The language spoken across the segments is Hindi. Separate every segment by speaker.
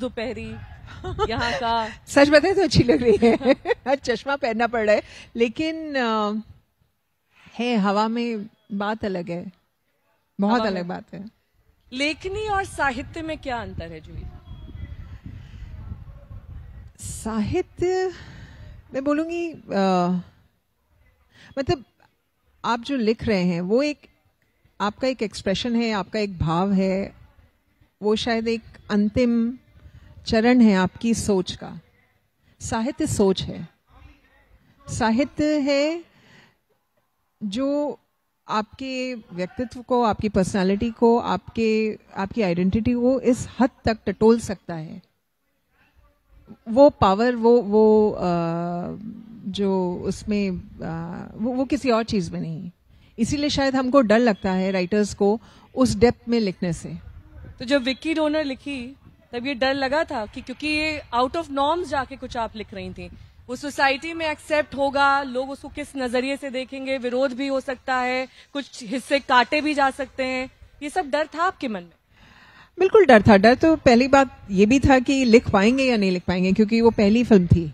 Speaker 1: दोपहरी यहाँ का
Speaker 2: सच बताए तो अच्छी लग रही है चश्मा पहनना पड़ रहा है लेकिन है हवा में बात अलग है बहुत अलग बात है
Speaker 1: लेखनी और साहित्य में क्या अंतर है जुही
Speaker 2: साहित्य मैं बोलूंगी आ, मतलब आप जो लिख रहे हैं वो एक आपका एक एक्सप्रेशन है आपका एक भाव है वो शायद एक अंतिम चरण है आपकी सोच का साहित्य सोच है साहित्य है जो आपके व्यक्तित्व को आपकी पर्सनालिटी को आपके आपकी आइडेंटिटी को इस हद तक टटोल सकता है वो पावर वो वो आ, जो उसमें आ, वो, वो किसी और चीज़ में नहीं इसीलिए शायद हमको डर लगता है राइटर्स को उस डेप्थ में लिखने से
Speaker 1: तो जब विक्की डोनर लिखी तब ये डर लगा था कि क्योंकि ये आउट ऑफ नॉर्म्स जाके कुछ आप लिख रही थी वो सोसाइटी में एक्सेप्ट होगा लोग उसको किस नजरिए से देखेंगे विरोध भी हो सकता है कुछ हिस्से काटे भी जा सकते हैं ये सब डर था आपके मन में
Speaker 2: बिल्कुल डर था डर तो पहली बात ये भी था कि लिख पाएंगे या नहीं लिख पाएंगे क्योंकि वो पहली फिल्म थी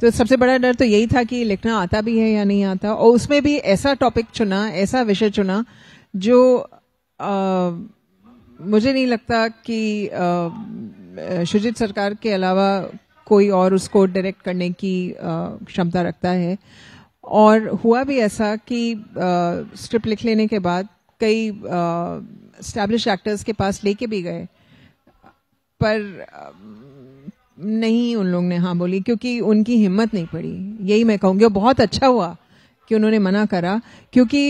Speaker 2: तो सबसे बड़ा डर तो यही था कि लिखना आता भी है या नहीं आता और उसमें भी ऐसा टॉपिक चुना ऐसा विषय चुना जो आ, मुझे नहीं लगता कि शुजित सरकार के अलावा कोई और उसको डायरेक्ट करने की क्षमता रखता है और हुआ भी ऐसा कि स्क्रिप्ट लिख लेने के बाद कई स्टैब्लिश एक्टर्स के पास लेके भी गए पर आ, नहीं उन लोग ने हाँ बोली क्योंकि उनकी हिम्मत नहीं पड़ी यही मैं कहूँगी और बहुत अच्छा हुआ कि उन्होंने मना करा क्योंकि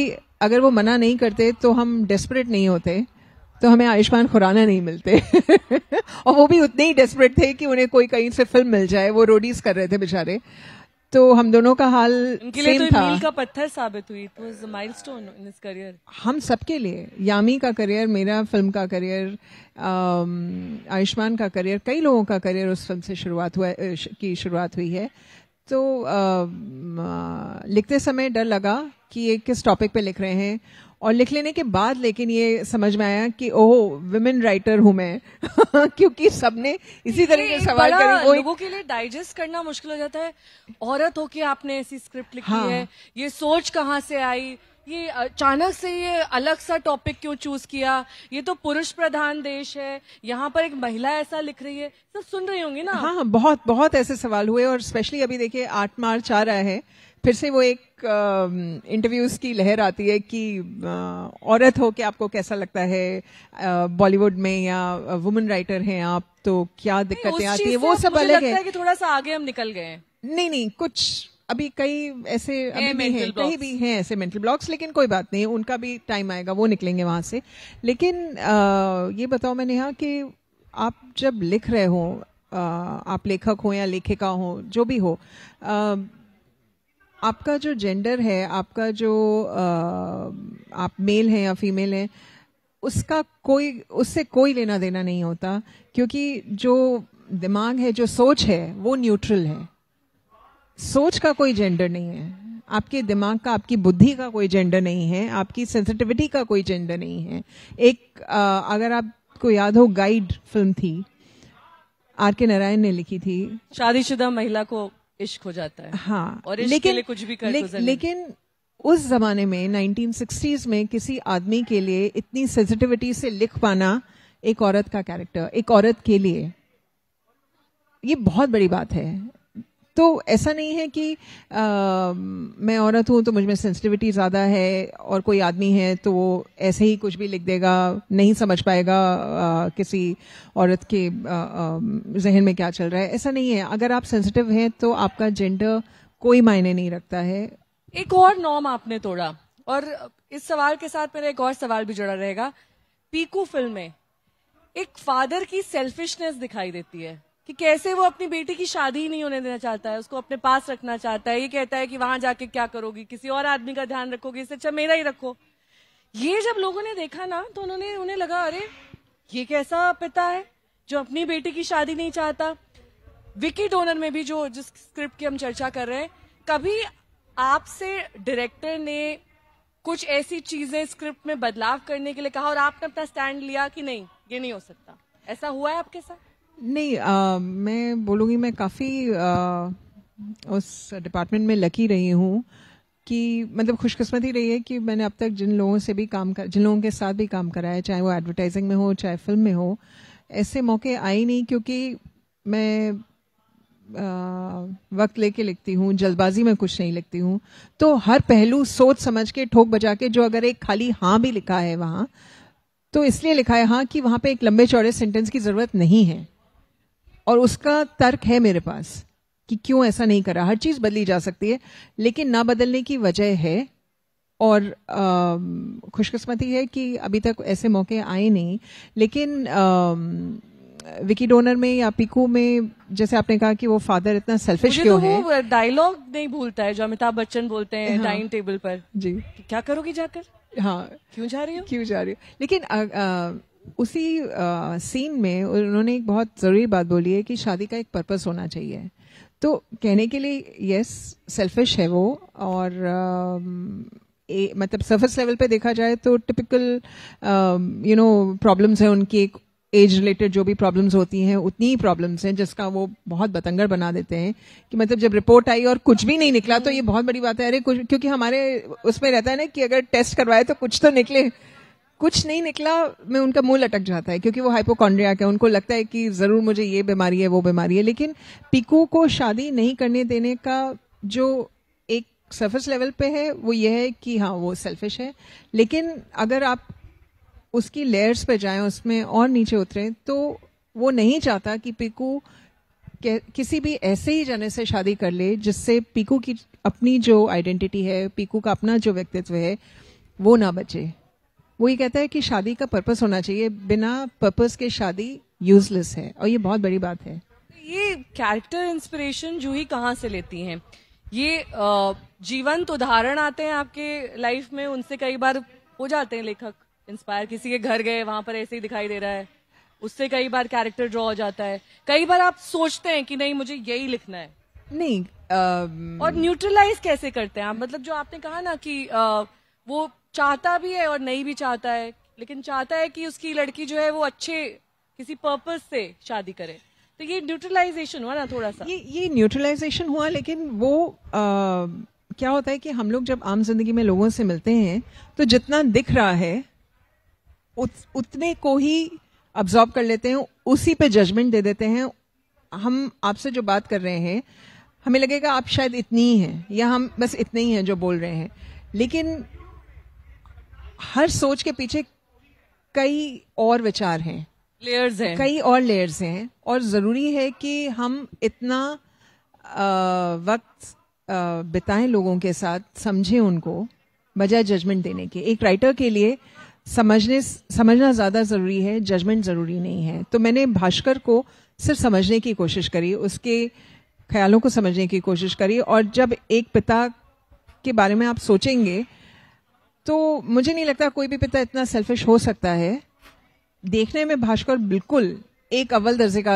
Speaker 2: अगर वो मना नहीं करते तो हम डेस्परेट नहीं होते तो हमें आयुष्मान खुराना नहीं मिलते और वो भी उतने ही डेस्परेट थे कि उन्हें कोई कहीं से फिल्म मिल जाए वो रोडीज कर रहे थे बेचारे तो हम दोनों का हाल सेम तो था
Speaker 1: का पत्थर साबित हुई it was milestone in his career
Speaker 2: हम सबके लिए यामी का करियर मेरा फिल्म का करियर um, आयुष्मान का करियर कई लोगों का करियर उस फिल्म से शुरुआत हुआ की शुरुआत हुई है तो आ, लिखते समय डर लगा कि ये किस टॉपिक पे लिख रहे हैं और लिख लेने के बाद लेकिन ये समझ में आया कि ओह विमेन राइटर हूं मैं क्योंकि सबने इसी तरीके से सवाल करे लोगों
Speaker 1: के लिए डाइजेस्ट करना मुश्किल हो जाता है औरत कि आपने ऐसी स्क्रिप्ट लिखी हाँ। है ये सोच कहाँ से आई ये अचानक से ये अलग सा टॉपिक क्यों चूज किया ये तो पुरुष प्रधान देश है यहाँ पर एक महिला ऐसा लिख रही है
Speaker 2: सब सुन रही होंगी ना हाँ बहुत बहुत ऐसे सवाल हुए और स्पेशली अभी देखिए आठ मार्च आ रहा है फिर से वो एक इंटरव्यूज की लहर आती है कि औरत हो के आपको कैसा लगता है बॉलीवुड में या वुमेन राइटर हैं आप तो क्या दिक्कतें आती है वो सब अलग है कि
Speaker 1: थोड़ा सा आगे हम निकल गए
Speaker 2: नहीं नहीं कुछ अभी कई ऐसे अभी भी हैं कहीं भी हैं ऐसे मेंटल ब्लॉक्स लेकिन कोई बात नहीं उनका भी टाइम आएगा वो निकलेंगे वहां से लेकिन आ, ये बताओ मैं यहाँ कि आप जब लिख रहे हो आप लेखक हो या लेखिका हो जो भी हो आ, आपका जो जेंडर है आपका जो आ, आप मेल हैं या फीमेल हैं उसका कोई उससे कोई लेना देना नहीं होता क्योंकि जो दिमाग है जो सोच है वो न्यूट्रल है सोच का कोई जेंडर नहीं है आपके दिमाग का आपकी बुद्धि का कोई जेंडर नहीं है आपकी सेंसिटिविटी का कोई जेंडर नहीं है एक आ, अगर आपको याद हो गाइड फिल्म थी आर के नारायण ने लिखी थी
Speaker 1: शादीशुदा महिला को इश्क हो जाता है हाँ और लेकिन लिए कुछ भी कर ले, तो लेकिन
Speaker 2: उस जमाने में 1960s में किसी आदमी के लिए इतनी सेंसिटिविटी से लिख पाना एक औरत का कैरेक्टर एक औरत के लिए ये बहुत बड़ी बात है तो ऐसा नहीं है कि आ, मैं औरत हूँ तो मुझ में सेंसिटिविटी ज़्यादा है और कोई आदमी है तो वो ऐसे ही कुछ भी लिख देगा नहीं समझ पाएगा आ, किसी औरत के जहन में क्या चल रहा है ऐसा नहीं है अगर आप सेंसिटिव हैं तो आपका जेंडर कोई मायने नहीं रखता है
Speaker 1: एक और नॉर्म आपने तोड़ा और इस सवाल के साथ मेरा एक और सवाल भी जुड़ा रहेगा पीकू फिल्म में एक फादर की सेल्फिशनेस दिखाई देती है कि कैसे वो अपनी बेटी की शादी ही नहीं होने देना चाहता है उसको अपने पास रखना चाहता है ये कहता है कि वहां जाके क्या करोगी किसी और आदमी का ध्यान रखोगी इससे अच्छा मेरा ही रखो ये जब लोगों ने देखा ना तो उन्होंने उन्हें लगा अरे ये कैसा पिता है जो अपनी बेटी की शादी नहीं चाहता विकी डोनर में भी जो जिस स्क्रिप्ट की हम चर्चा कर रहे हैं कभी आपसे डायरेक्टर ने कुछ ऐसी चीजें स्क्रिप्ट में बदलाव करने के लिए कहा और आपने अपना स्टैंड लिया कि नहीं ये नहीं हो सकता ऐसा हुआ है आपके साथ
Speaker 2: नहीं आ, मैं बोलूंगी मैं काफ़ी उस डिपार्टमेंट में लकी रही हूँ कि मतलब खुशकिस्मती रही है कि मैंने अब तक जिन लोगों से भी काम कर जिन लोगों के साथ भी काम करा है चाहे वो एडवर्टाइजिंग में हो चाहे फिल्म में हो ऐसे मौके आए नहीं क्योंकि मैं आ, वक्त लेके लिखती हूँ जल्दबाजी में कुछ नहीं लिखती हूँ तो हर पहलू सोच समझ के ठोक बजा के जो अगर एक खाली हाँ भी लिखा है वहाँ तो इसलिए लिखा है हाँ कि वहाँ पे एक लंबे चौड़े सेंटेंस की ज़रूरत नहीं है और उसका तर्क है मेरे पास कि क्यों ऐसा नहीं करा हर चीज़ बदली जा सकती है लेकिन ना बदलने की वजह है और खुशकिस्मती है कि अभी तक ऐसे मौके आए नहीं लेकिन आ, विकी डोनर में या पिकू में जैसे आपने कहा कि वो फादर इतना सेल्फिश तो क्यों तो
Speaker 1: है डायलॉग नहीं भूलता है जो अमिताभ बच्चन बोलते हैं हाँ, टेबल पर जी क्या करोगी जाकर
Speaker 2: हाँ क्यों जा रही हो क्यों जा रही हो लेकिन आ, आ, उसी सीन में उन्होंने एक बहुत ज़रूरी बात बोली है कि शादी का एक पर्पस होना चाहिए तो कहने के लिए यस सेल्फिश है वो और ए, मतलब सर्फेस लेवल पे देखा जाए तो टिपिकल यू नो प्रॉब्लम्स हैं उनकी एक एज रिलेटेड जो भी प्रॉब्लम्स होती हैं उतनी ही प्रॉब्लम्स हैं जिसका वो बहुत बतंगड़ बना देते हैं कि मतलब जब रिपोर्ट आई और कुछ भी नहीं निकला तो ये बहुत बड़ी बात है अरे कुछ क्योंकि हमारे उसमें रहता है ना कि अगर टेस्ट करवाए तो कुछ तो निकले कुछ नहीं निकला मैं उनका मुंह लटक जाता है क्योंकि वो हाइपोकॉन्ड्रिया है उनको लगता है कि ज़रूर मुझे ये बीमारी है वो बीमारी है लेकिन पिकू को शादी नहीं करने देने का जो एक सरफेस लेवल पे है वो ये है कि हाँ वो सेल्फिश है लेकिन अगर आप उसकी लेयर्स पे जाएं उसमें और नीचे उतरें तो वो नहीं चाहता कि पिकू किसी भी ऐसे ही जने से शादी कर ले जिससे पीकू की अपनी जो आइडेंटिटी है पीकू का अपना जो व्यक्तित्व है वो ना बचे वो ये कहता है कि शादी का पर्पस होना चाहिए बिना पर्पस के शादी यूजलेस है और ये बहुत बड़ी बात है
Speaker 1: ये कैरेक्टर इंस्पिरेशन ही कहाँ से लेती हैं ये जीवंत उदाहरण आते हैं आपके लाइफ में उनसे कई बार हो जाते हैं लेखक इंस्पायर किसी के घर गए वहां पर ऐसे ही दिखाई दे रहा है उससे कई बार कैरेक्टर ड्रॉ हो जाता है कई बार आप सोचते हैं कि नहीं मुझे यही लिखना है
Speaker 2: नहीं आ... और न्यूट्रलाइज
Speaker 1: कैसे करते हैं आप मतलब जो आपने कहा ना कि आ, वो चाहता भी है और नहीं भी चाहता है लेकिन चाहता है कि उसकी लड़की जो है वो अच्छे किसी पर्पज से शादी करे तो ये न्यूट्रलाइजेशन हुआ ना थोड़ा सा ये
Speaker 2: ये न्यूट्रलाइजेशन हुआ लेकिन वो आ, क्या होता है कि हम लोग जब आम जिंदगी में लोगों से मिलते हैं तो जितना दिख रहा है उत, उतने को ही अब्जॉर्ब कर लेते हैं उसी पे जजमेंट दे देते हैं हम आपसे जो बात कर रहे हैं हमें लगेगा आप शायद इतनी ही हैं या हम बस इतने ही हैं जो बोल रहे हैं लेकिन हर सोच के पीछे कई और विचार हैं
Speaker 1: लेयर्स हैं कई और
Speaker 2: लेयर्स हैं और ज़रूरी है कि हम इतना आ, वक्त बिताएं लोगों के साथ समझें उनको बजाय जजमेंट देने के एक राइटर के लिए समझने समझना ज़्यादा ज़रूरी है जजमेंट ज़रूरी नहीं है तो मैंने भास्कर को सिर्फ समझने की कोशिश करी उसके ख्यालों को समझने की कोशिश करी और जब एक पिता के बारे में आप सोचेंगे तो मुझे नहीं लगता कोई भी पिता इतना सेल्फिश हो सकता है देखने में भास्कर बिल्कुल एक अव्वल दर्जे का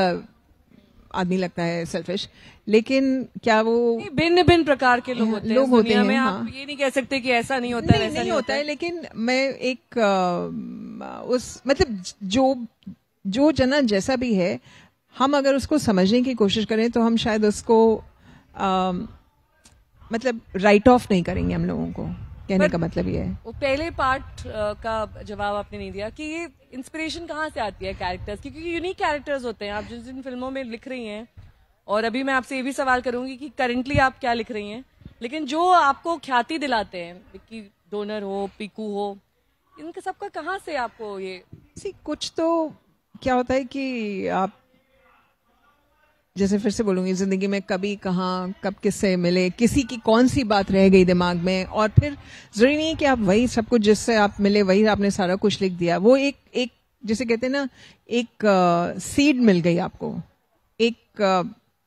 Speaker 2: आदमी लगता है सेल्फिश लेकिन क्या वो भिन्न भिन्न प्रकार के लोग होते हैं लोग होते हैं हाँ। आप ये नहीं कह सकते कि ऐसा नहीं होता नहीं, ऐसा नहीं, नहीं होता है लेकिन मैं एक आ, उस मतलब जो जो जना जैसा भी है हम अगर उसको समझने की कोशिश करें तो हम शायद उसको आ, मतलब राइट ऑफ नहीं करेंगे हम लोगों को कहने का मतलब ये है
Speaker 1: वो पहले पार्ट uh, का जवाब आपने नहीं दिया कि ये इंस्पिरेशन कहाँ से आती है कैरेक्टर्स की क्योंकि यूनिक कैरेक्टर्स होते हैं आप जिन जिन फिल्मों में लिख रही हैं और अभी मैं आपसे ये भी सवाल करूंगी कि करेंटली आप क्या लिख रही हैं लेकिन जो आपको ख्याति दिलाते हैं कि डोनर हो पिकू हो इनके सबका कहाँ से आपको ये
Speaker 2: कुछ तो क्या होता है कि आप जैसे फिर से बोलूंगी ज़िंदगी में कभी कहाँ कब किससे मिले किसी की कौन सी बात रह गई दिमाग में और फिर ज़रूरी नहीं है कि आप वही सब कुछ जिससे आप मिले वही आपने सारा कुछ लिख दिया वो एक एक जिसे कहते हैं ना एक सीड मिल गई आपको एक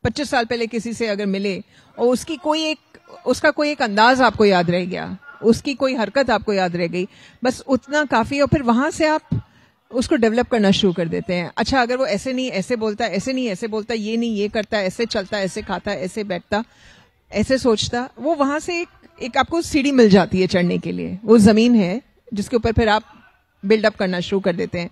Speaker 2: पच्चीस साल पहले किसी से अगर मिले और उसकी कोई एक उसका कोई एक अंदाज आपको याद रह गया उसकी कोई हरकत आपको याद रह गई बस उतना काफ़ी और फिर वहां से आप उसको डेवलप करना शुरू कर देते हैं अच्छा अगर वो ऐसे नहीं ऐसे बोलता ऐसे नहीं ऐसे बोलता ये नहीं ये करता ऐसे चलता ऐसे खाता ऐसे बैठता ऐसे सोचता वो वहां से एक, एक आपको सीढ़ी मिल जाती है चढ़ने के लिए वो जमीन है जिसके ऊपर फिर आप बिल्डअप करना शुरू कर देते हैं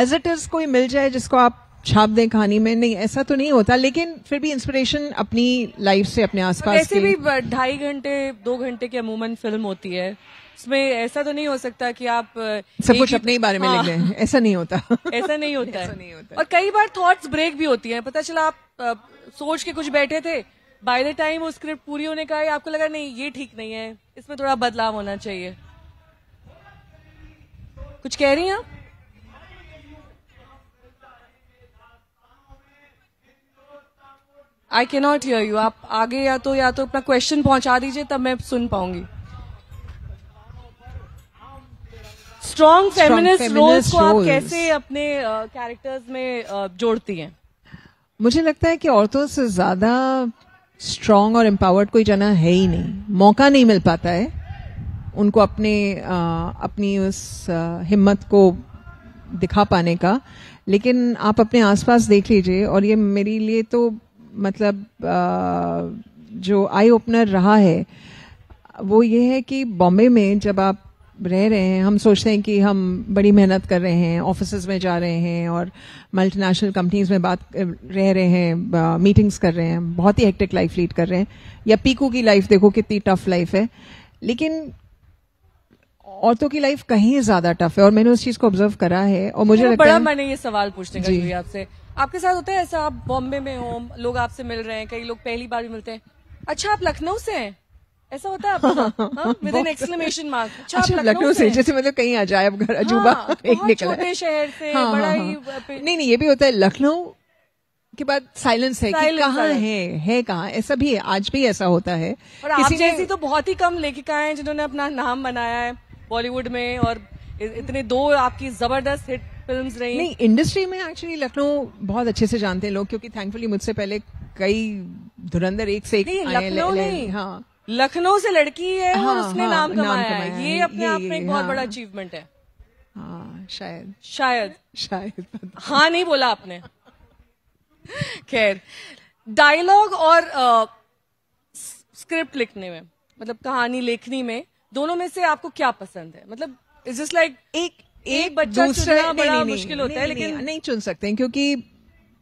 Speaker 2: एज इट इज कोई मिल जाए जिसको आप छाप दें कहानी में नहीं ऐसा तो नहीं होता लेकिन फिर भी इंस्पिरेशन अपनी लाइफ से अपने आसपास ऐसे भी
Speaker 1: ढाई घंटे दो घंटे की अमूमन फिल्म होती है उसमें ऐसा तो नहीं हो सकता कि आप सब कुछ अपने ही बारे में हाँ, रहे हैं ऐसा नहीं होता ऐसा नहीं होता ऐसा नहीं होता और कई बार थॉट्स ब्रेक भी होती है पता चला आप सोच के कुछ बैठे थे बाय द टाइम वो स्क्रिप्ट पूरी होने का है आपको लगा नहीं ये ठीक नहीं है इसमें थोड़ा बदलाव होना चाहिए कुछ कह रही हैं आप आई के नॉट हियर यू आप आगे या तो या तो अपना क्वेश्चन पहुंचा दीजिए तब मैं सुन पाऊंगी स्ट्रॉन्ग फेमिनिस्ट रोल्स को आप कैसे अपने कैरेक्टर्स uh, में uh, जोड़ती हैं
Speaker 2: मुझे लगता है कि औरतों से ज्यादा स्ट्रांग और एम्पावर्ड कोई जना है ही नहीं मौका नहीं मिल पाता है उनको अपने आ, uh, अपनी उस हिम्मत को दिखा पाने का लेकिन आप अपने आसपास देख लीजिए और ये मेरे लिए तो मतलब आ, जो आई ओपनर रहा है वो ये है कि बॉम्बे में जब आप रह रहे हैं हम सोचते हैं कि हम बड़ी मेहनत कर रहे हैं ऑफिस में जा रहे हैं और मल्टीनेशनल कंपनीज में बात रह रहे हैं मीटिंग्स कर रहे हैं बहुत ही हेक्टिक लाइफ लीड कर रहे हैं या पीकू की लाइफ देखो कितनी टफ लाइफ है लेकिन औरतों की लाइफ कहीं ज्यादा टफ है और मैंने उस चीज को ऑब्जर्व करा है और मुझे लगता बड़ा है, मैंने
Speaker 1: ये सवाल पूछने का आपसे आपके साथ होता है ऐसा आप बॉम्बे में हो लोग आपसे मिल रहे हैं कई लोग पहली बार भी मिलते हैं अच्छा आप लखनऊ से हैं ऐसा होता है विद एन एक्सक्लेमेशन मार्क अच्छा लखनऊ से जैसे
Speaker 2: मतलब कहीं अब घर हाँ, अजूबा एक निकला छोटे शहर से हाँ, हाँ, बड़ा ही नहीं नहीं ये भी होता है लखनऊ के बाद साइलेंस है कि कहाँ है है कहाँ ऐसा भी है आज भी ऐसा होता है और आप जैसी
Speaker 1: तो बहुत ही कम लेखिका हैं जिन्होंने अपना नाम बनाया है बॉलीवुड में और इतने दो आपकी जबरदस्त हिट फिल्म रही नहीं इंडस्ट्री
Speaker 2: में एक्चुअली लखनऊ बहुत अच्छे से जानते हैं लोग क्योंकि थैंकफुली मुझसे पहले कई धुरंधर एक से एक लखनऊ नहीं
Speaker 1: हाँ लखनऊ से लड़की है हाँ, और उसने हाँ, नाम कमाया नाम है ये अपने आप में एक बहुत हाँ। बड़ा अचीवमेंट है हाँ शायद शायद शायद हाँ नहीं बोला आपने खैर डायलॉग और स्क्रिप्ट लिखने में मतलब कहानी लेखनी में दोनों में से आपको क्या पसंद है मतलब इज जस्ट लाइक एक एक बच्चा चुनना बड़ा मुश्किल होता है लेकिन
Speaker 2: नहीं चुन सकते क्योंकि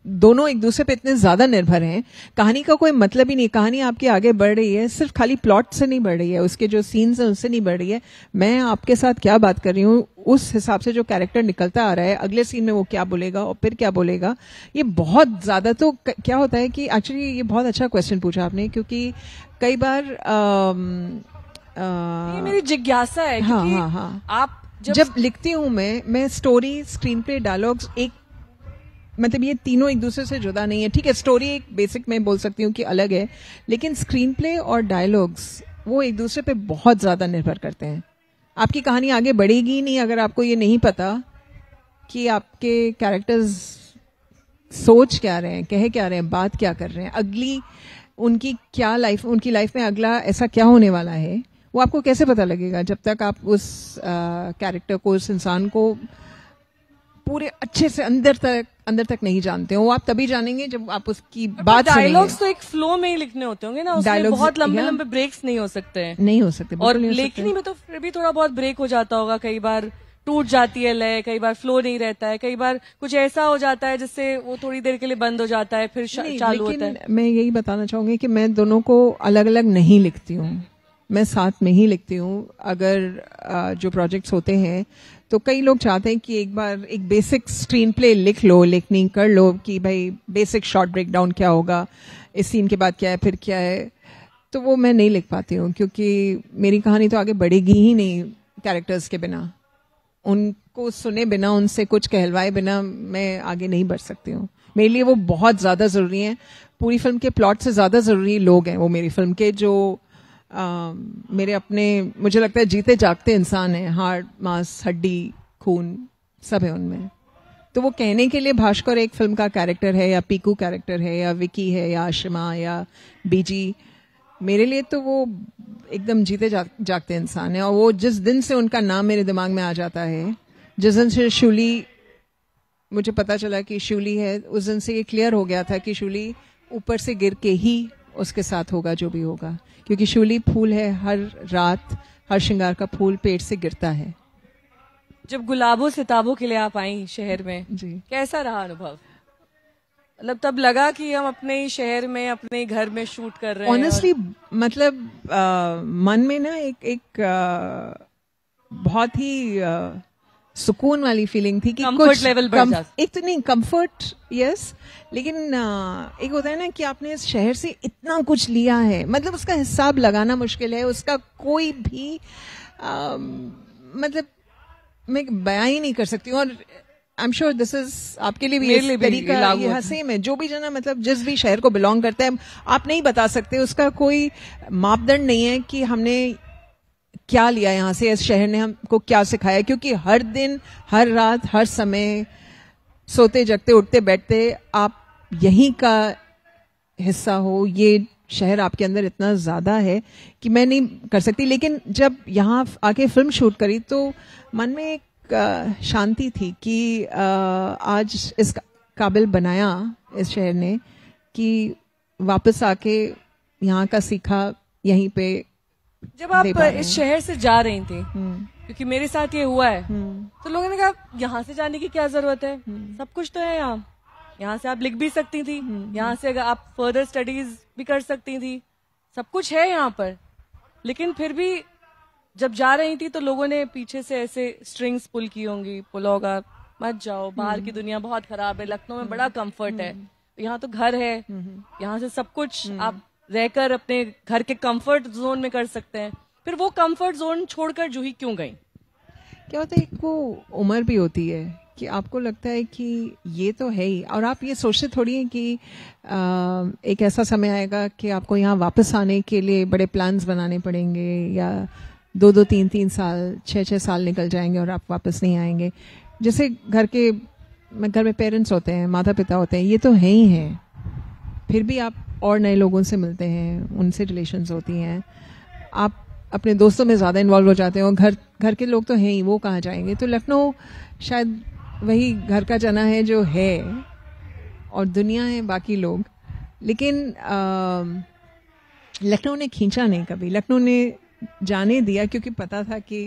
Speaker 2: दोनों एक दूसरे पे इतने ज्यादा निर्भर हैं कहानी का कोई मतलब ही नहीं कहानी आपकी आगे बढ़ रही है सिर्फ खाली प्लॉट से नहीं बढ़ रही है उसके जो सीन्स हैं उससे नहीं बढ़ रही है मैं आपके साथ क्या बात कर रही हूँ उस हिसाब से जो कैरेक्टर निकलता आ रहा है अगले सीन में वो क्या बोलेगा और फिर क्या बोलेगा ये बहुत ज्यादा तो क्या होता है कि एक्चुअली ये बहुत अच्छा क्वेश्चन पूछा आपने क्योंकि कई बार मेरी जिज्ञासा है हाँ हाँ हाँ आप जब, जब लिखती हूँ मैं मैं स्टोरी स्क्रीन प्ले डायलॉग्स एक मतलब ये तीनों एक दूसरे से जुदा नहीं है ठीक है स्टोरी एक बेसिक में बोल सकती हूँ कि अलग है लेकिन स्क्रीन प्ले और डायलॉग्स वो एक दूसरे पे बहुत ज़्यादा निर्भर करते हैं आपकी कहानी आगे बढ़ेगी नहीं अगर आपको ये नहीं पता कि आपके कैरेक्टर्स सोच क्या रहे हैं कह क्या रहे हैं बात क्या कर रहे हैं अगली उनकी क्या लाइफ उनकी लाइफ में अगला ऐसा क्या होने वाला है वो आपको कैसे पता लगेगा जब तक आप उस कैरेक्टर को उस इंसान को पूरे अच्छे से अंदर तक अंदर तक नहीं जानते हो आप तभी जानेंगे जब आप उसकी बात डायलॉग्स तो
Speaker 1: एक फ्लो में ही लिखने होते होंगे ना डायलॉग बहुत लंबे लंबे ब्रेक्स नहीं हो सकते
Speaker 2: हैं नहीं हो सकते और लेखनी
Speaker 1: में तो फिर भी थोड़ा बहुत ब्रेक हो जाता होगा कई बार टूट जाती है लय कई बार फ्लो नहीं रहता है कई बार कुछ ऐसा हो जाता है जिससे वो थोड़ी देर के लिए बंद हो जाता है फिर चालू होता है
Speaker 2: मैं यही बताना चाहूंगी कि मैं दोनों को अलग अलग नहीं लिखती हूँ मैं साथ में ही लिखती हूँ अगर जो प्रोजेक्ट्स होते हैं तो कई लोग चाहते हैं कि एक बार एक बेसिक स्क्रीन प्ले लिख लो लिखनी कर लो कि भाई बेसिक शॉर्ट ब्रेकडाउन क्या होगा इस सीन के बाद क्या है फिर क्या है तो वो मैं नहीं लिख पाती हूँ क्योंकि मेरी कहानी तो आगे बढ़ेगी ही नहीं कैरेक्टर्स के बिना उनको सुने बिना उनसे कुछ कहलवाए बिना मैं आगे नहीं बढ़ सकती हूँ मेरे लिए वो बहुत ज़्यादा ज़रूरी है पूरी फिल्म के प्लॉट से ज़्यादा ज़रूरी लोग हैं वो मेरी फिल्म के जो Um, मेरे अपने मुझे लगता है जीते जागते इंसान हैं हार्ट मांस हड्डी खून सब है उनमें तो वो कहने के लिए भास्कर एक फिल्म का कैरेक्टर है या पीकू कैरेक्टर है या विकी है या आशिमा या बीजी मेरे लिए तो वो एकदम जीते जा, जागते इंसान है और वो जिस दिन से उनका नाम मेरे दिमाग में आ जाता है जिस दिन से शूली मुझे पता चला कि शूली है उस दिन से ये क्लियर हो गया था कि शूली ऊपर से गिर के ही उसके साथ होगा जो भी होगा क्योंकि शूली फूल है हर रात हर श्रृंगार का फूल पेड़ से गिरता है
Speaker 1: जब गुलाबों सिताबों के लिए आप आई शहर में जी कैसा रहा अनुभव मतलब तब लगा कि हम अपने ही शहर में अपने ही घर में शूट कर रहे हैं ऑनेस्टली
Speaker 2: और... मतलब आ, मन में ना एक एक आ, बहुत ही आ, सुकून वाली फीलिंग थी कि कुछ लेवल कम, एक तो नहीं कंफर्ट यस लेकिन एक होता है ना कि आपने इस शहर से इतना कुछ लिया है मतलब उसका हिसाब लगाना मुश्किल है उसका कोई भी आ, मतलब मैं बया ही नहीं कर सकती हूँ और I am sure this is आपके लिए भी इस तरीका यहाँ सेम है जो भी जना मतलब जिस भी शहर को बिलोंग करता है आप नहीं बता सकते उसका कोई मापदंड नहीं है कि हमने क्या लिया यहाँ से इस शहर ने हमको क्या सिखाया क्योंकि हर दिन हर रात हर समय सोते जगते उठते बैठते आप यहीं का हिस्सा हो ये शहर आपके अंदर इतना ज़्यादा है कि मैं नहीं कर सकती लेकिन जब यहाँ आके फिल्म शूट करी तो मन में एक शांति थी कि आज इस काबिल बनाया इस शहर ने कि वापस आके यहाँ का सीखा यहीं पे जब आप इस शहर से
Speaker 1: जा रही थी हम्म। क्योंकि मेरे साथ ये हुआ है हम्म। तो लोगों ने कहा यहाँ से जाने की क्या जरूरत है हम्म। सब कुछ तो है यहाँ यहाँ से आप लिख भी सकती थी यहाँ से अगर आप फर्दर स्टडीज भी कर सकती थी सब कुछ है यहाँ पर लेकिन फिर भी जब जा रही थी तो लोगों ने पीछे से ऐसे स्ट्रिंग्स पुल की होंगी पुल होगा मत जाओ बाहर की दुनिया बहुत खराब है लखनऊ में बड़ा कंफर्ट है यहाँ तो घर है यहाँ से सब कुछ आप रहकर अपने घर के कंफर्ट जोन में कर सकते हैं फिर वो कंफर्ट जोन छोड़कर जूही क्यों गई
Speaker 2: क्या होता है एक वो उम्र भी होती है कि आपको लगता है कि ये तो है ही और आप ये सोचते थोड़ी हैं कि आ, एक ऐसा समय आएगा कि आपको यहाँ वापस आने के लिए बड़े प्लान्स बनाने पड़ेंगे या दो दो तीन तीन साल छः छः साल निकल जाएंगे और आप वापस नहीं आएंगे जैसे घर के घर में पेरेंट्स होते हैं माता पिता होते हैं ये तो है ही हैं फिर भी आप और नए लोगों से मिलते हैं उनसे रिलेशन होती हैं आप अपने दोस्तों में ज़्यादा इन्वॉल्व हो जाते हैं घर घर के लोग तो हैं ही वो कहाँ जाएंगे तो लखनऊ शायद वही घर का जना है जो है और दुनिया है बाकी लोग लेकिन लखनऊ ने खींचा नहीं कभी लखनऊ ने जाने दिया क्योंकि पता था कि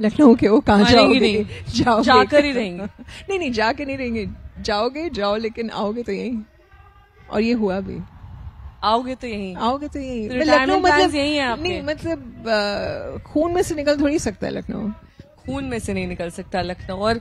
Speaker 2: लखनऊ के वो कहाँ जाओगे नहीं जाओ जाकर ही रहेंगे नहीं नहीं जाके नहीं रहेंगे जाओगे जाओ लेकिन आओगे तो यहीं और ये हुआ भी आओगे तो यही आओगे तो यही तो लखनऊ मतलब यही है आपके नहीं मतलब खून में से निकल थोड़ी सकता है लखनऊ
Speaker 1: खून में से नहीं निकल सकता लखनऊ और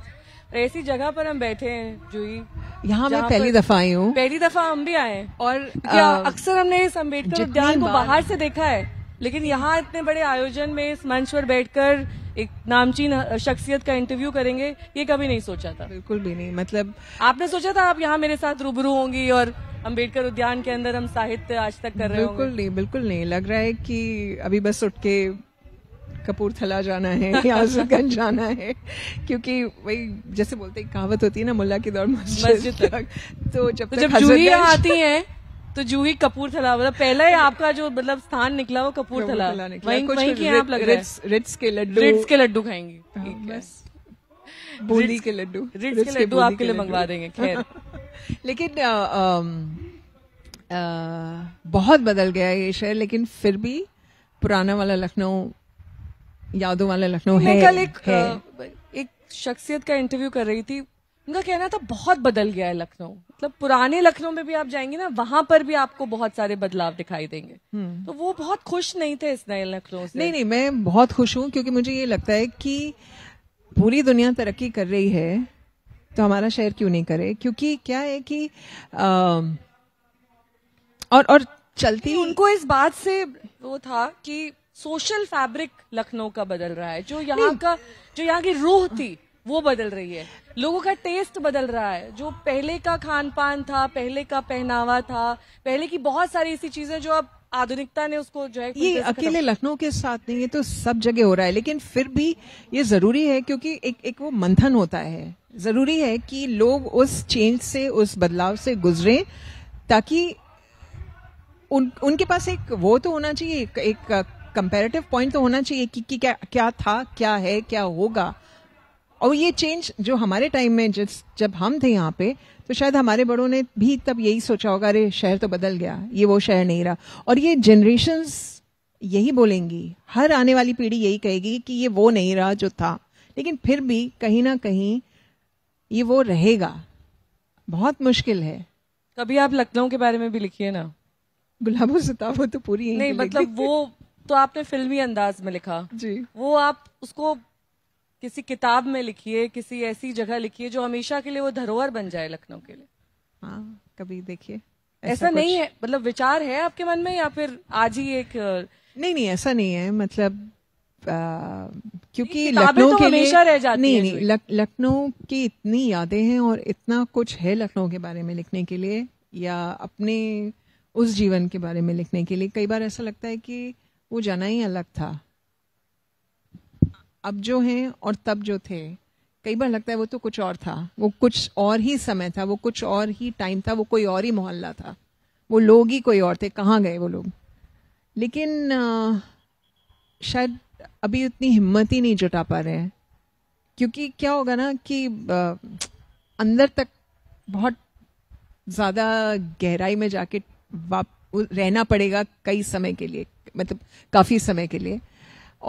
Speaker 1: ऐसी जगह पर हम बैठे हैं ही
Speaker 2: यहाँ मैं पहली दफा आई हूँ
Speaker 1: पहली दफा हम भी आए और अक्सर हमने इस अम्बेडकर उद्यान को बाहर से देखा है लेकिन यहाँ इतने बड़े आयोजन में इस मंच पर बैठकर एक नामचीन शख्सियत का इंटरव्यू करेंगे ये कभी नहीं सोचा था बिल्कुल
Speaker 2: भी नहीं मतलब
Speaker 1: आपने सोचा था आप यहाँ मेरे साथ रूबरू होंगी और अम्बेडकर उद्यान के अंदर हम साहित्य आज तक कर रहे हैं बिल्कुल नहीं
Speaker 2: बिल्कुल नहीं लग रहा है कि अभी बस उठ के कपूरथला जाना है यासुरगंज जाना है क्योंकि वही जैसे बोलते कहावत होती है ना मुल्ला की दौड़ मस्जिद तक तो जब तो जब आती है
Speaker 1: तो जूही कपूरथला मतलब पहला ही आपका जो मतलब स्थान निकला वो कपूरथला वहीं वहीं की आप लग रहे रिट्स के लड्डू खाएंगे हाँ, बूंदी के लड्डू रिट्स के लड्डू आपके लिए मंगवा देंगे खैर
Speaker 2: लेकिन बहुत बदल गया ये शहर लेकिन फिर भी पुराना वाला लखनऊ यादों वाला लखनऊ है कल एक
Speaker 1: एक शख्सियत का इंटरव्यू कर रही थी उनका कहना था बहुत बदल गया है लखनऊ मतलब पुराने लखनऊ में भी आप जाएंगे ना वहां पर भी आपको बहुत सारे बदलाव दिखाई देंगे हम्म। तो वो बहुत खुश नहीं थे इस नए लखनऊ से नहीं नहीं
Speaker 2: मैं बहुत खुश हूँ क्योंकि मुझे ये लगता है कि पूरी दुनिया तरक्की कर रही है तो हमारा शहर क्यों नहीं करे क्योंकि क्या है कि आ, और और चलती उनको इस बात से वो था कि
Speaker 1: सोशल फैब्रिक लखनऊ का बदल रहा है जो यहाँ का जो यहाँ की रूह थी वो बदल रही है लोगों का टेस्ट बदल रहा है जो पहले का खान पान था पहले का पहनावा था पहले की बहुत सारी ऐसी चीजें जो अब आधुनिकता ने उसको जो है ये अकेले लखनऊ
Speaker 2: के साथ नहीं है तो सब जगह हो रहा है लेकिन फिर भी ये जरूरी है क्योंकि एक एक वो मंथन होता है जरूरी है कि लोग उस चेंज से उस बदलाव से गुजरे ताकि उन उनके पास एक वो तो होना चाहिए एक कंपैरेटिव पॉइंट तो होना चाहिए कि, कि क्या क्या था क्या है क्या होगा और ये चेंज जो हमारे टाइम में जिस जब हम थे यहाँ पे तो शायद हमारे बड़ों ने भी तब यही सोचा होगा अरे शहर तो बदल गया ये वो शहर नहीं रहा और ये जनरेशन यही बोलेंगी हर आने वाली पीढ़ी यही कहेगी कि ये वो नहीं रहा जो था लेकिन फिर भी कहीं ना कहीं ये वो रहेगा बहुत मुश्किल है
Speaker 1: कभी आप लखनऊ के बारे में भी लिखिए ना
Speaker 2: गुलाबो वो तो पूरी नहीं मतलब
Speaker 1: वो तो आपने फिल्मी अंदाज में लिखा जी वो आप उसको किसी किताब में लिखिए किसी ऐसी जगह लिखिए जो हमेशा के लिए वो धरोहर बन जाए लखनऊ के लिए
Speaker 2: हाँ कभी देखिए ऐसा, ऐसा नहीं है
Speaker 1: मतलब विचार है आपके मन में या फिर आज ही एक नहीं नहीं
Speaker 2: ऐसा नहीं है मतलब आ, क्योंकि तो लखनऊ तो के लिए रह जाती नहीं नहीं लखनऊ की इतनी यादें हैं और इतना कुछ है लखनऊ के बारे में लिखने के लिए या अपने उस जीवन के बारे में लिखने के लिए कई बार ऐसा लगता है कि वो जाना ही अलग था अब जो हैं और तब जो थे कई बार लगता है वो तो कुछ और था वो कुछ और ही समय था वो कुछ और ही टाइम था वो कोई और ही मोहल्ला था वो लोग ही कोई और थे कहाँ गए वो लोग लेकिन शायद अभी उतनी हिम्मत ही नहीं जुटा पा रहे हैं क्योंकि क्या होगा ना कि अंदर तक बहुत ज़्यादा गहराई में जाके वाप रहना पड़ेगा कई समय के लिए मतलब काफ़ी समय के लिए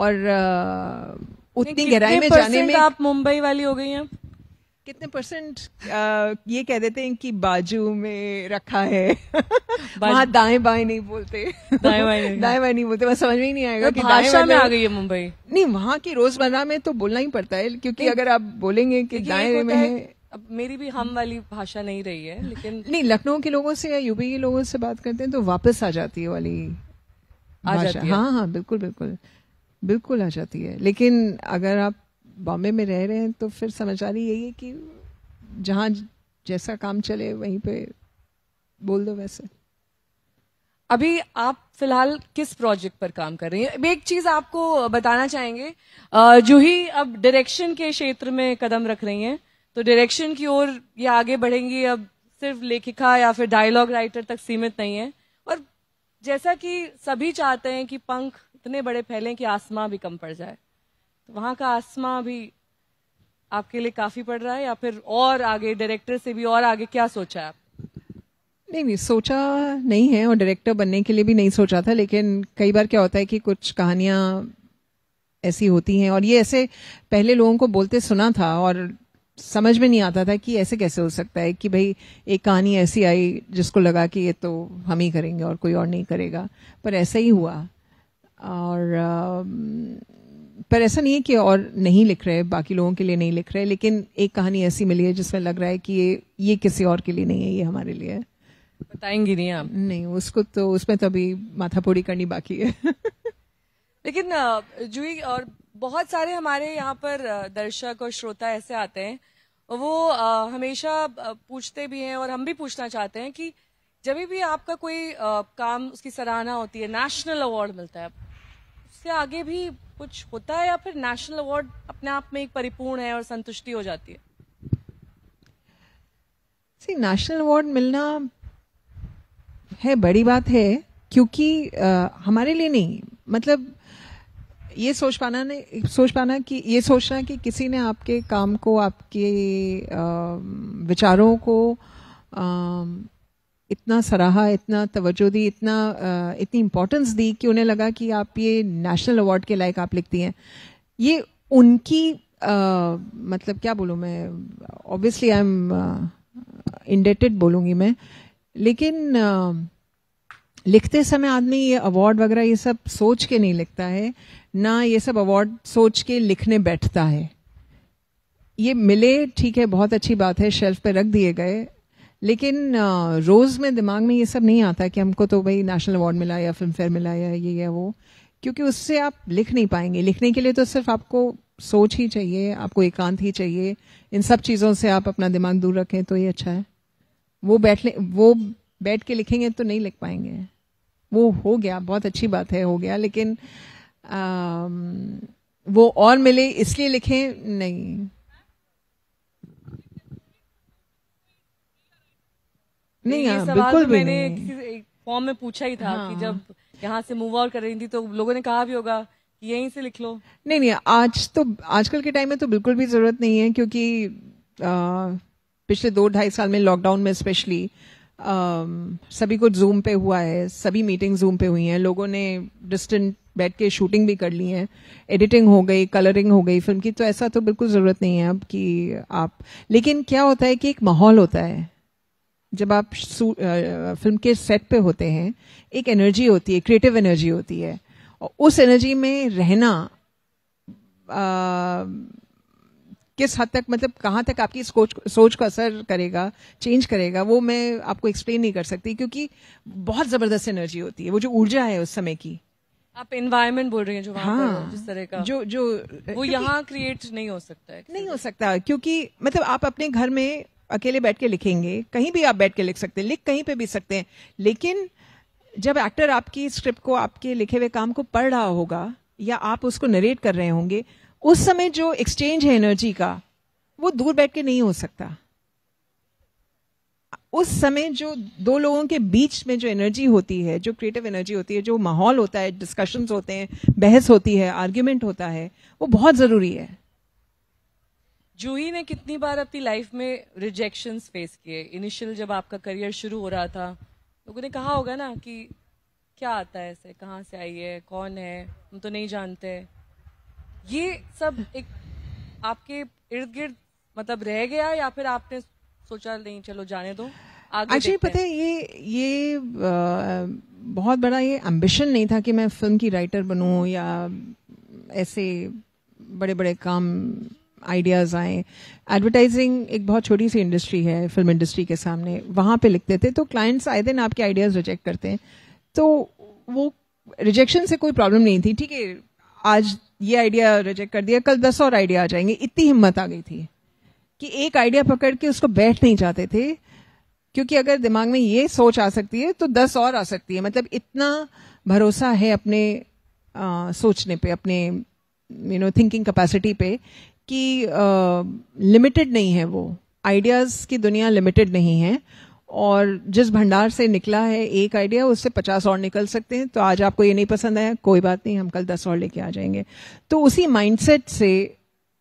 Speaker 2: और आ, उतनी गहराई में जाने में आप मुंबई वाली हो गई हैं कितने परसेंट ये कह देते हैं कि बाजू में रखा है वहां दाएं बाएं नहीं बोलते दाएं बाएं दाएं बाएं नहीं बोलते बस समझ में ही नहीं आएगा तो कि भाषा में आ गई है मुंबई नहीं वहां की रोजमर्रा में तो बोलना ही पड़ता है क्योंकि अगर आप बोलेंगे कि दाएं में है
Speaker 1: अब मेरी भी हम वाली भाषा नहीं रही है लेकिन नहीं
Speaker 2: लखनऊ के लोगों से या यूपी के लोगों से बात करते हैं तो वापस आ जाती है वाली
Speaker 1: आ जाती है हाँ
Speaker 2: हाँ बिल्कुल बिल्कुल बिल्कुल आ जाती है लेकिन अगर आप बॉम्बे में रह रहे हैं तो फिर समझदारी यही है कि जहाँ जैसा काम चले वहीं पे बोल दो वैसे
Speaker 1: अभी आप फिलहाल किस प्रोजेक्ट पर काम कर रही हैं एक चीज आपको बताना चाहेंगे जो ही अब डायरेक्शन के क्षेत्र में कदम रख रही हैं तो डायरेक्शन की ओर ये आगे बढ़ेंगी अब सिर्फ लेखिका या फिर डायलॉग राइटर तक सीमित नहीं है और जैसा कि सभी चाहते हैं कि पंख इतने बड़े फैले कि आसमां भी कम पड़ जाए तो वहां का आसमां भी आपके लिए काफ़ी पड़ रहा है या फिर और आगे डायरेक्टर से भी और आगे क्या सोचा है आप
Speaker 2: नहीं नहीं सोचा नहीं है और डायरेक्टर बनने के लिए भी नहीं सोचा था लेकिन कई बार क्या होता है कि कुछ कहानियां ऐसी होती हैं और ये ऐसे पहले लोगों को बोलते सुना था और समझ में नहीं आता था कि ऐसे कैसे हो सकता है कि भाई एक कहानी ऐसी आई जिसको लगा कि ये तो हम ही करेंगे और कोई और नहीं करेगा पर ऐसा ही हुआ और पर ऐसा नहीं है कि और नहीं लिख रहे बाकी लोगों के लिए नहीं लिख रहे लेकिन एक कहानी ऐसी मिली है जिसमें लग रहा है कि ये ये किसी और के लिए नहीं है ये हमारे लिए है बताएंगी नहीं आप नहीं उसको तो उसमें तो अभी माथापोड़ी करनी बाकी है
Speaker 1: लेकिन जुई और बहुत सारे हमारे यहाँ पर दर्शक और श्रोता ऐसे आते हैं वो हमेशा पूछते भी हैं और हम भी पूछना चाहते हैं कि जब भी आपका कोई काम उसकी सराहना होती है नेशनल अवार्ड मिलता है इसके आगे भी कुछ होता है या फिर नेशनल अवार्ड अपने आप में एक परिपूर्ण है और संतुष्टि हो जाती है
Speaker 2: सी नेशनल अवार्ड मिलना है बड़ी बात है क्योंकि आ, हमारे लिए नहीं मतलब ये सोच पाना ने सोच पाना कि ये सोचना कि किसी ने आपके काम को आपके आ, विचारों को आ, इतना सराहा इतना तवज्जो दी इतना इतनी इम्पोर्टेंस दी कि उन्हें लगा कि आप ये नेशनल अवार्ड के लायक आप लिखती हैं ये उनकी आ, मतलब क्या बोलूँ मैं ऑब्वियसली आई एम इंडेटेड बोलूँगी मैं लेकिन आ, लिखते समय आदमी ये अवार्ड वगैरह ये सब सोच के नहीं लिखता है ना ये सब अवार्ड सोच के लिखने बैठता है ये मिले ठीक है बहुत अच्छी बात है शेल्फ पे रख दिए गए लेकिन रोज़ में दिमाग में ये सब नहीं आता कि हमको तो भाई नेशनल अवार्ड मिला या फिल्म फेयर मिला या ये या वो क्योंकि उससे आप लिख नहीं पाएंगे लिखने के लिए तो सिर्फ आपको सोच ही चाहिए आपको एकांत ही चाहिए इन सब चीज़ों से आप अपना दिमाग दूर रखें तो ये अच्छा है वो बैठ वो बैठ के लिखेंगे तो नहीं लिख पाएंगे वो हो गया बहुत अच्छी बात है हो गया लेकिन आ, वो और मिले इसलिए लिखें नहीं तो नहीं ये हाँ, सवाल तो मैंने
Speaker 1: एक फॉर्म में पूछा ही था हाँ। कि जब यहाँ से मूव आउट कर रही थी तो लोगों ने कहा भी होगा यहीं से लिख लो
Speaker 2: नहीं नहीं आज तो आजकल के टाइम में तो बिल्कुल भी जरूरत नहीं है क्योंकि पिछले दो ढाई साल में लॉकडाउन में स्पेशली सभी कुछ जूम पे हुआ है सभी मीटिंग जूम पे हुई हैं लोगों ने डिस्टेंट बैठ के शूटिंग भी कर ली है एडिटिंग हो गई कलरिंग हो गई फिल्म की तो ऐसा तो बिल्कुल ज़रूरत नहीं है अब कि आप लेकिन क्या होता है कि एक माहौल होता है जब आप फिल्म के सेट पे होते हैं एक एनर्जी होती है क्रिएटिव एनर्जी होती है और उस एनर्जी में रहना आ, किस हद तक मतलब कहाँ तक आपकी सोच सोच को असर करेगा चेंज करेगा वो मैं आपको एक्सप्लेन नहीं कर सकती क्योंकि बहुत ज़बरदस्त एनर्जी होती है वो जो ऊर्जा है उस समय की
Speaker 1: आप इन्वायरमेंट बोल रही हैं जो हाँ, जिस तरह का जो जो वो यहाँ क्रिएट नहीं हो सकता है
Speaker 2: नहीं हो सकता क्योंकि मतलब आप अपने घर में अकेले बैठ के लिखेंगे कहीं भी आप बैठ के लिख सकते हैं लिख कहीं पे भी सकते हैं लेकिन जब एक्टर आपकी स्क्रिप्ट को आपके लिखे हुए काम को पढ़ रहा होगा या आप उसको नरेट कर रहे होंगे उस समय जो एक्सचेंज है एनर्जी का वो दूर बैठ के नहीं हो सकता उस समय जो दो लोगों के बीच में जो एनर्जी होती है जो क्रिएटिव एनर्जी होती है जो माहौल होता है डिस्कशंस होते हैं बहस होती है आर्ग्यूमेंट होता है वो बहुत ज़रूरी है जूही ने कितनी
Speaker 1: बार अपनी लाइफ में रिजेक्शन फेस किए इनिशियल जब आपका करियर शुरू हो रहा था लोगों ने कहा होगा ना कि क्या आता है ऐसे कहाँ से आई है कौन है हम तो नहीं जानते ये सब एक आपके इर्द गिर्द मतलब रह गया या फिर आपने सोचा नहीं चलो जाने दो ये पता है
Speaker 2: ये ये बहुत बड़ा ये एम्बिशन नहीं था कि मैं फिल्म की राइटर बनूं या ऐसे बड़े बड़े काम आइडियाज़ आए एडवर्टाइजिंग एक बहुत छोटी सी इंडस्ट्री है फिल्म इंडस्ट्री के सामने वहां पे लिखते थे तो क्लाइंट्स आए दिन आपके आइडियाज़ रिजेक्ट करते हैं तो वो रिजेक्शन से कोई प्रॉब्लम नहीं थी ठीक है आज ये आइडिया रिजेक्ट कर दिया कल दस और आइडिया आ जाएंगे इतनी हिम्मत आ गई थी कि एक आइडिया पकड़ के उसको बैठ नहीं जाते थे क्योंकि अगर दिमाग में ये सोच आ सकती है तो दस और आ सकती है मतलब इतना भरोसा है अपने आ, सोचने पे अपने यू नो थिंकिंग कैपेसिटी पे कि लिमिटेड नहीं है वो आइडियाज़ की दुनिया लिमिटेड नहीं है और जिस भंडार से निकला है एक आइडिया उससे पचास और निकल सकते हैं तो आज आपको ये नहीं पसंद आया कोई बात नहीं हम कल दस और लेके आ जाएंगे तो उसी माइंडसेट से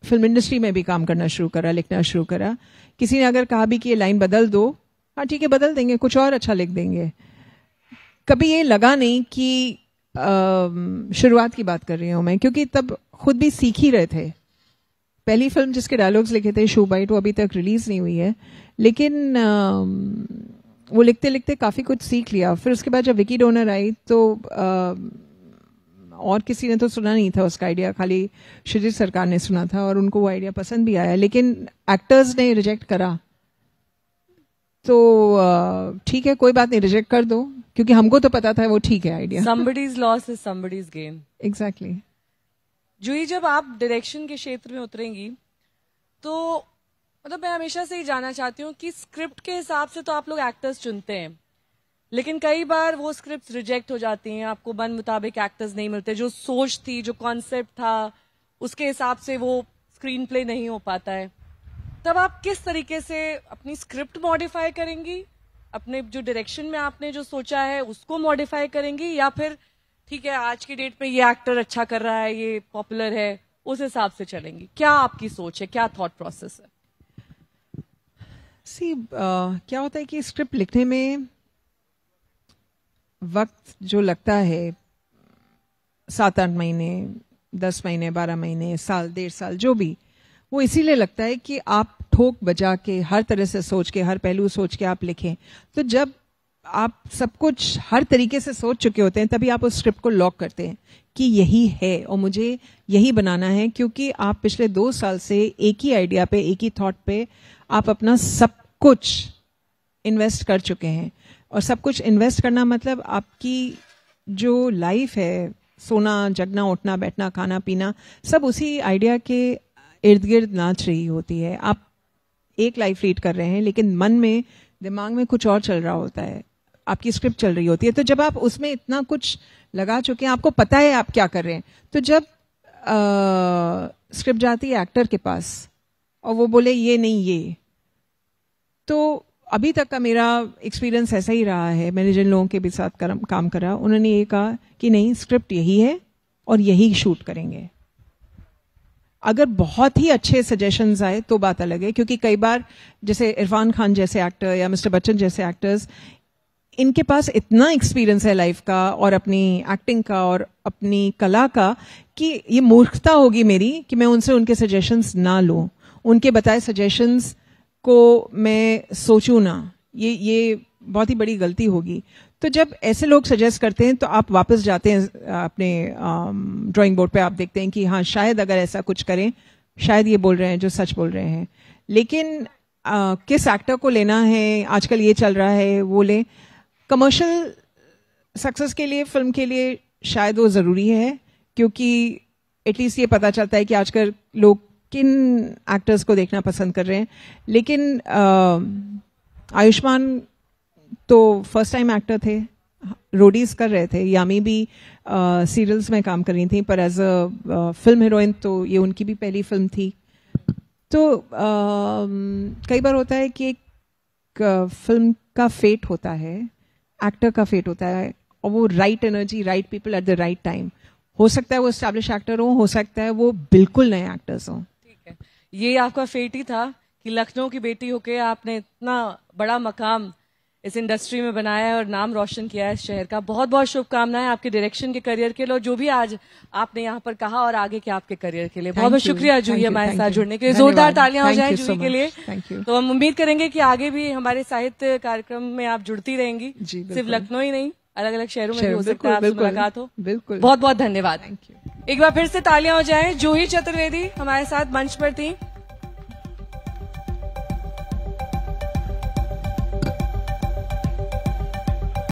Speaker 2: फिल्म इंडस्ट्री में भी काम करना शुरू करा लिखना शुरू करा किसी ने अगर कहा भी कि ये लाइन बदल दो हाँ ठीक है बदल देंगे कुछ और अच्छा लिख देंगे कभी ये लगा नहीं कि शुरुआत की बात कर रही हूँ मैं क्योंकि तब खुद भी सीख ही रहे थे पहली फिल्म जिसके डायलॉग्स लिखे थे शो बाइट वो अभी तक रिलीज नहीं हुई है लेकिन आ, um, वो लिखते लिखते काफ़ी कुछ सीख लिया फिर उसके बाद जब विकी डोनर आई तो आ, um, और किसी ने तो सुना नहीं था उसका आइडिया खाली शिजित सरकार ने सुना था और उनको वो आइडिया पसंद भी आया लेकिन एक्टर्स ने रिजेक्ट करा तो uh, ठीक है कोई बात नहीं रिजेक्ट कर दो क्योंकि हमको तो पता था वो ठीक है idea
Speaker 1: somebody's loss is somebody's
Speaker 2: gain
Speaker 1: Juhi जब आप डायरेक्शन के क्षेत्र में उतरेंगी तो मतलब मैं हमेशा से ही जानना चाहती हूँ कि स्क्रिप्ट के हिसाब से तो आप लोग एक्टर्स चुनते हैं लेकिन कई बार वो स्क्रिप्ट रिजेक्ट हो जाती हैं आपको मन मुताबिक एक्टर्स नहीं मिलते जो सोच थी जो कॉन्सेप्ट था उसके हिसाब से वो स्क्रीन प्ले नहीं हो पाता है तब आप किस तरीके से अपनी स्क्रिप्ट मॉडिफाई करेंगी अपने जो डायरेक्शन में आपने जो सोचा है उसको मॉडिफाई करेंगी या फिर ठीक है आज की डेट में ये एक्टर अच्छा कर रहा है ये पॉपुलर है उस हिसाब से चलेंगे क्या आपकी सोच है क्या थॉट प्रोसेस है
Speaker 2: सी uh, क्या होता है कि स्क्रिप्ट लिखने में वक्त जो लगता है सात आठ महीने दस महीने बारह महीने साल डेढ़ साल जो भी वो इसीलिए लगता है कि आप ठोक बजा के हर तरह से सोच के हर पहलू सोच के आप लिखें तो जब आप सब कुछ हर तरीके से सोच चुके होते हैं तभी आप उस स्क्रिप्ट को लॉक करते हैं कि यही है और मुझे यही बनाना है क्योंकि आप पिछले दो साल से एक ही आइडिया पे एक ही थॉट पे आप अपना सब कुछ इन्वेस्ट कर चुके हैं और सब कुछ इन्वेस्ट करना मतलब आपकी जो लाइफ है सोना जगना उठना बैठना खाना पीना सब उसी आइडिया के इर्द गिर्द नाच रही होती है आप एक लाइफ लीड कर रहे हैं लेकिन मन में दिमाग में कुछ और चल रहा होता है आपकी स्क्रिप्ट चल रही होती है तो जब आप उसमें इतना कुछ लगा चुके हैं आपको पता है आप क्या कर रहे हैं तो जब स्क्रिप्ट जाती है एक्टर के पास और वो बोले ये नहीं ये तो अभी तक का मेरा एक्सपीरियंस ऐसा ही रहा है मैंने जिन लोगों के भी साथ करम, काम करा उन्होंने ये कहा कि नहीं स्क्रिप्ट यही है और यही शूट करेंगे अगर बहुत ही अच्छे सजेशंस आए तो बात अलग है क्योंकि कई बार जैसे इरफान खान जैसे एक्टर या मिस्टर बच्चन जैसे एक्टर्स इनके पास इतना एक्सपीरियंस है लाइफ का और अपनी एक्टिंग का और अपनी कला का कि ये मूर्खता होगी मेरी कि मैं उनसे उनके सजेशंस ना लूं उनके बताए सजेशंस को मैं सोचू ना ये ये बहुत ही बड़ी गलती होगी तो जब ऐसे लोग सजेस्ट करते हैं तो आप वापस जाते हैं अपने ड्राइंग बोर्ड पे आप देखते हैं कि हाँ शायद अगर ऐसा कुछ करें शायद ये बोल रहे हैं जो सच बोल रहे हैं लेकिन आ, किस एक्टर को लेना है आजकल ये चल रहा है वो लें कमर्शियल सक्सेस के लिए फिल्म के लिए शायद वो ज़रूरी है क्योंकि एटलीस्ट ये पता चलता है कि आजकल लोग किन एक्टर्स को देखना पसंद कर रहे हैं लेकिन आयुष्मान तो फर्स्ट टाइम एक्टर थे रोडीज कर रहे थे यामी भी सीरियल्स में काम कर रही थी पर एज अ फिल्म हीरोइन तो ये उनकी भी पहली फिल्म थी तो आ, कई बार होता है कि एक फिल्म का फेट होता है एक्टर का फेट होता है और वो right energy right people at the right time हो सकता है वो स्टैब्लिश एक्टर हो हो सकता है वो बिल्कुल नए एक्टर्स हों ठीक है
Speaker 1: ये आपका फेट ही था कि लखनऊ की बेटी होके आपने इतना बड़ा मकाम इस इंडस्ट्री में बनाया है और नाम रोशन किया है इस शहर का बहुत बहुत शुभकामनाएं आपके डायरेक्शन के करियर के लिए और जो भी आज आपने यहाँ पर कहा और आगे के आपके करियर के लिए बहुत बहुत शुक्रिया जूही हमारे साथ जुड़ने के लिए जोरदार तालियां हो जाए जूही के लिए तो हम उम्मीद करेंगे की आगे भी हमारे साहित्य कार्यक्रम में आप जुड़ती रहेंगी सिर्फ लखनऊ ही नहीं अलग अलग शहरों में हो सकता है मुलाकात हो बिल्कुल बहुत बहुत धन्यवाद एक बार फिर से तालियां हो जाए जूही चतुर्वेदी हमारे साथ मंच पर थी